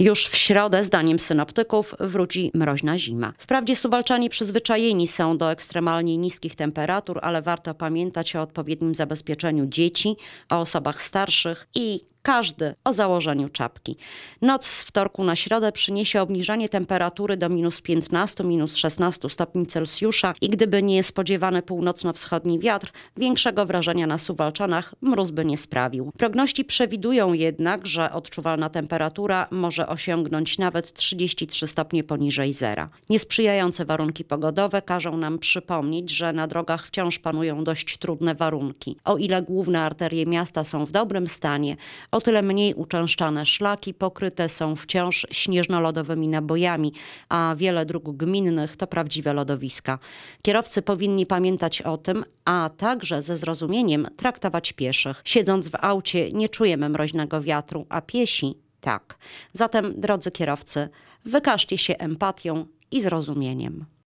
Już w środę, zdaniem synoptyków, wróci mroźna zima. Wprawdzie suwalczanie przyzwyczajeni są do ekstremalnie niskich temperatur, ale warto pamiętać o odpowiednim zabezpieczeniu dzieci, o osobach starszych i każdy o założeniu czapki. Noc z wtorku na środę przyniesie obniżanie temperatury do minus 15, minus 16 stopni Celsjusza i gdyby nie spodziewany północno-wschodni wiatr, większego wrażenia na Suwalczanach mróz by nie sprawił. Progności przewidują jednak, że odczuwalna temperatura może osiągnąć nawet 33 stopnie poniżej zera. Niesprzyjające warunki pogodowe każą nam przypomnieć, że na drogach wciąż panują dość trudne warunki. O ile główne arterie miasta są w dobrym stanie, o o tyle mniej uczęszczane. Szlaki pokryte są wciąż śnieżno-lodowymi nabojami, a wiele dróg gminnych to prawdziwe lodowiska. Kierowcy powinni pamiętać o tym, a także ze zrozumieniem traktować pieszych. Siedząc w aucie nie czujemy mroźnego wiatru, a piesi tak. Zatem, drodzy kierowcy, wykażcie się empatią i zrozumieniem.